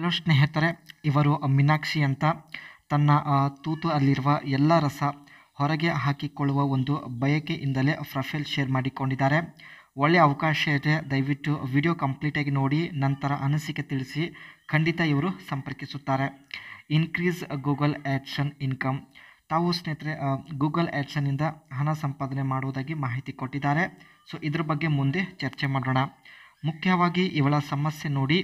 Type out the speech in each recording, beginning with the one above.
hello ಸ್ನೇಹಿತರೆ ಇವರು ಮೀನಾಕ್ಷಿ ಅಂತ ತನ್ನ ತೂತು ಅಲ್ಲಿರುವ ಎಲ್ಲ ರಸ ಹೊರಗೆ ಹಾಕಿಕೊಳ್ಳುವ ಒಂದು ಬಯಕೆಯಿಂದಲೇ ಪ್ರೊಫೈಲ್ ಶೇರ್ ಮಾಡಿಕೊಂಡಿದ್ದಾರೆ ಒಳ್ಳೆಯ ಅವಕಾಶ ಇದೆ ದಯವಿಟ್ಟು ವಿಡಿಯೋ ಕಂಪ್ಲೀಟಾಗಿ ನೋಡಿ ನಂತರ ಅನಿಸಿಕೆ ತಿಳಿಸಿ ಖಂಡಿತ ಇವರು ಸಂಪರ್ಕಿಸುತ್ತಾರೆ ಇನ್ಕ್ರೀಸ್ ಗೂಗಲ್ ಆ್ಯಕ್ಷನ್ ಇನ್ಕಮ್ ತಾವು ಸ್ನೇಹಿತರೆ ಗೂಗಲ್ ಆ್ಯಕ್ಷನಿಂದ ಹಣ ಸಂಪಾದನೆ ಮಾಡುವುದಾಗಿ ಮಾಹಿತಿ ಕೊಟ್ಟಿದ್ದಾರೆ ಸೊ ಇದ್ರ ಬಗ್ಗೆ ಮುಂದೆ ಚರ್ಚೆ ಮಾಡೋಣ ಮುಖ್ಯವಾಗಿ ಇವಳ ಸಮಸ್ಯೆ ನೋಡಿ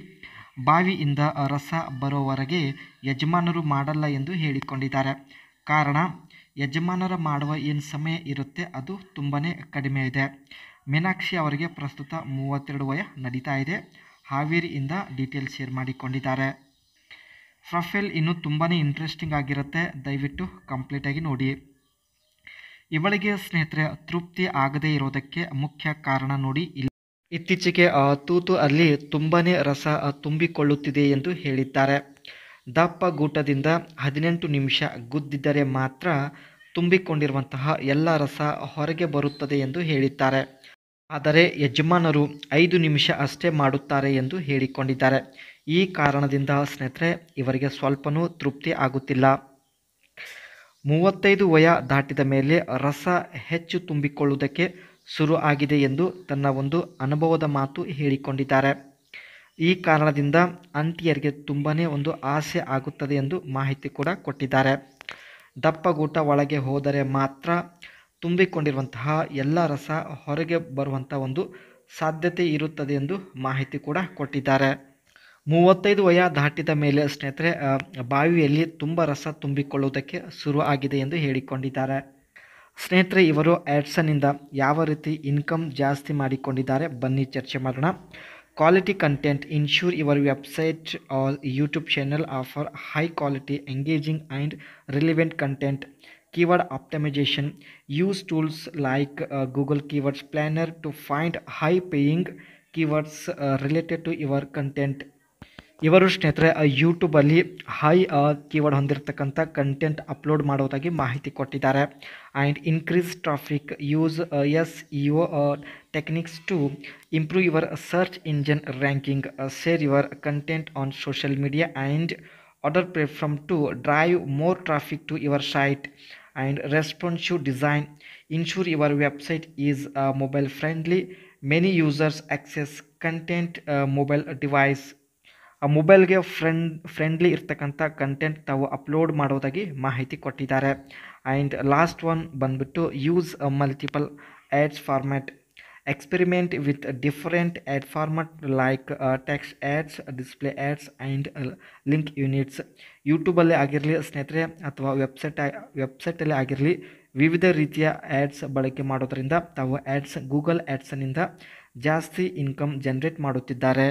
ಬಾವಿಯಿಂದ ರಸ ಬರೋವರೆಗೆ ಯಜಮಾನರು ಮಾಡಲ್ಲ ಎಂದು ಹೇಳಿಕೊಂಡಿದ್ದಾರೆ ಕಾರಣ ಯಜಮಾನರ ಮಾಡುವ ಏನು ಸಮಯ ಇರುತ್ತೆ ಅದು ತುಂಬಾ ಕಡಿಮೆ ಇದೆ ಮೀನಾಕ್ಷಿ ಅವರಿಗೆ ಪ್ರಸ್ತುತ ಮೂವತ್ತೆರಡು ವಯ ನಡೀತಾ ಇದೆ ಹಾವೇರಿಯಿಂದ ಡೀಟೇಲ್ ಶೇರ್ ಮಾಡಿಕೊಂಡಿದ್ದಾರೆ ಪ್ರೊಫೈಲ್ ಇನ್ನೂ ತುಂಬಾ ಇಂಟ್ರೆಸ್ಟಿಂಗ್ ಆಗಿರುತ್ತೆ ದಯವಿಟ್ಟು ಕಂಪ್ಲೀಟಾಗಿ ನೋಡಿ ಇವಳಿಗೆ ಸ್ನೇಹಿತರೆ ತೃಪ್ತಿ ಆಗದೇ ಇರೋದಕ್ಕೆ ಮುಖ್ಯ ಕಾರಣ ನೋಡಿ ಇತ್ತೀಚೆಗೆ ಆ ತೂತು ಅಲ್ಲಿ ತುಂಬನೇ ರಸ ತುಂಬಿಕೊಳ್ಳುತ್ತಿದೆ ಎಂದು ಹೇಳಿದ್ದಾರೆ ದಪ್ಪ ಗೂಟದಿಂದ ಹದಿನೆಂಟು ನಿಮಿಷ ಗುದ್ದಿದ್ದರೆ ಮಾತ್ರ ತುಂಬಿಕೊಂಡಿರುವಂತಹ ಎಲ್ಲ ರಸ ಹೊರಗೆ ಬರುತ್ತದೆ ಎಂದು ಹೇಳಿದ್ದಾರೆ ಆದರೆ ಯಜಮಾನರು ಐದು ನಿಮಿಷ ಅಷ್ಟೇ ಮಾಡುತ್ತಾರೆ ಎಂದು ಹೇಳಿಕೊಂಡಿದ್ದಾರೆ ಈ ಕಾರಣದಿಂದ ಸ್ನೇಹಿತರೆ ಇವರಿಗೆ ಸ್ವಲ್ಪನೂ ತೃಪ್ತಿ ಆಗುತ್ತಿಲ್ಲ ಮೂವತ್ತೈದು ವಯ ದಾಟಿದ ಮೇಲೆ ರಸ ಹೆಚ್ಚು ತುಂಬಿಕೊಳ್ಳುವುದಕ್ಕೆ ಶುರು ಆಗಿದೆ ಎಂದು ತನ್ನ ಒಂದು ಅನುಭವದ ಮಾತು ಹೇಳಿಕೊಂಡಿದ್ದಾರೆ ಈ ಕಾರಣದಿಂದ ಅಂತ್ಯರಿಗೆ ತುಂಬಾ ಒಂದು ಆಸೆ ಆಗುತ್ತದೆ ಎಂದು ಮಾಹಿತಿ ಕೂಡ ಕೊಟ್ಟಿದ್ದಾರೆ ದಪ್ಪಗೂಟ ಒಳಗೆ ಹೋದರೆ ಮಾತ್ರ ತುಂಬಿಕೊಂಡಿರುವಂತಹ ಎಲ್ಲ ರಸ ಹೊರಗೆ ಬರುವಂಥ ಒಂದು ಸಾಧ್ಯತೆ ಇರುತ್ತದೆ ಎಂದು ಮಾಹಿತಿ ಕೂಡ ಕೊಟ್ಟಿದ್ದಾರೆ ಮೂವತ್ತೈದು ವಯ ದಾಟಿದ ಮೇಲೆ ಸ್ನೇಹಿತರೆ ಬಾವಿಯಲ್ಲಿ ತುಂಬ ರಸ ತುಂಬಿಕೊಳ್ಳುವುದಕ್ಕೆ ಶುರು ಆಗಿದೆ ಎಂದು ಹೇಳಿಕೊಂಡಿದ್ದಾರೆ ಸ್ನೇಹಿತರೆ ಇವರು ಆ್ಯಡ್ಸನ್ನಿಂದ ಯಾವ ರೀತಿ ಇನ್ಕಮ್ ಜಾಸ್ತಿ ಮಾಡಿಕೊಂಡಿದ್ದಾರೆ ಬನ್ನಿ ಚರ್ಚೆ ಮಾಡೋಣ quality content ensure your website or YouTube channel offer high quality engaging and relevant content keyword optimization use tools like uh, google keywords planner to find high paying keywords uh, related to your content इवर स्न यूट्यूबल हई keyword content upload महिति को increase traffic use SEO techniques to improve your search engine ranking share your content on social media and other platform to drive more traffic to your site and responsive design ensure your website is mobile friendly many users access content mobile device ಆ ಮೊಬೈಲ್ಗೆ friend friendly ಇರ್ತಕ್ಕಂಥ content ತಾವು upload ಮಾಡೋದಾಗಿ ಮಾಹಿತಿ ಕೊಟ್ಟಿದ್ದಾರೆ and last one ಬಂದ್ಬಿಟ್ಟು use multiple ads format experiment with different ad format like text ads display ads and link units ಯೂಟ್ಯೂಬಲ್ಲೇ ಆಗಿರಲಿ ಸ್ನೇಹಿತರೆ ಅಥವಾ ವೆಬ್ಸೈಟ್ ವೆಬ್ಸೈಟಲ್ಲೇ ಆಗಿರಲಿ ವಿವಿಧ ರೀತಿಯ ಆ್ಯಡ್ಸ್ ಬಳಕೆ ಮಾಡೋದರಿಂದ ತಾವು ಆ್ಯಡ್ಸ್ ಗೂಗಲ್ ಆ್ಯಡ್ಸ್ನಿಂದ ಜಾಸ್ತಿ ಇನ್ಕಮ್ ಜನ್ರೇಟ್ ಮಾಡುತ್ತಿದ್ದಾರೆ